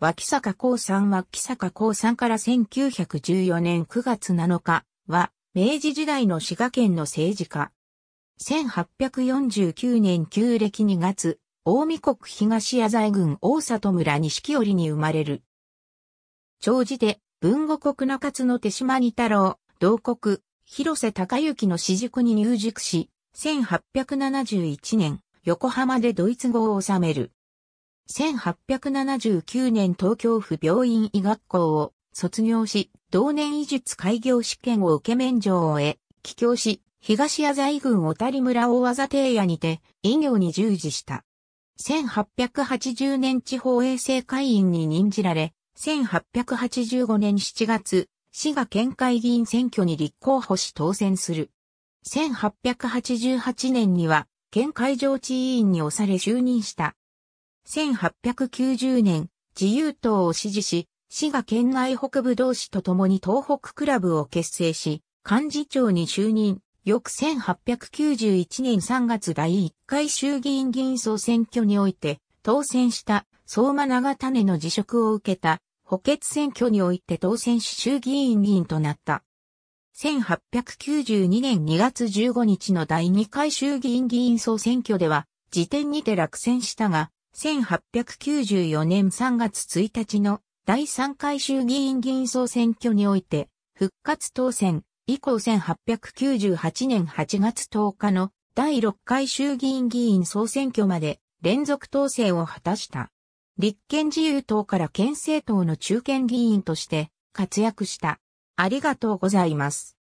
脇坂孝さん脇坂孝さんから1914年9月7日は、明治時代の滋賀県の政治家。1849年旧暦2月、大見国東野西郡大里村錦織に生まれる。長寺で、文後国中津の手島二太郎、同国、広瀬隆之の私塾に入塾し、1871年、横浜でドイツ語を収める。1879年東京府病院医学校を卒業し、同年医術開業試験を受け免状を得、帰郷し、東屋在郡小谷村大技邸屋にて、医業に従事した。1880年地方衛生会員に任じられ、1885年7月、滋賀県会議員選挙に立候補し当選する。1888年には、県会上地委員に押され就任した。1890年、自由党を支持し、滋賀県内北部同士と共に東北クラブを結成し、幹事長に就任。翌1891年3月第1回衆議院議員総選挙において、当選した相馬長種の辞職を受けた補欠選挙において当選し衆議院議員となった。1892年2月15日の第2回衆議院議員総選挙では、時点にて落選したが、1894年3月1日の第3回衆議院議員総選挙において、復活当選、以降1898年8月10日の第6回衆議院議員総選挙まで連続当選を果たした。立憲自由党から憲政党の中堅議員として活躍した。ありがとうございます。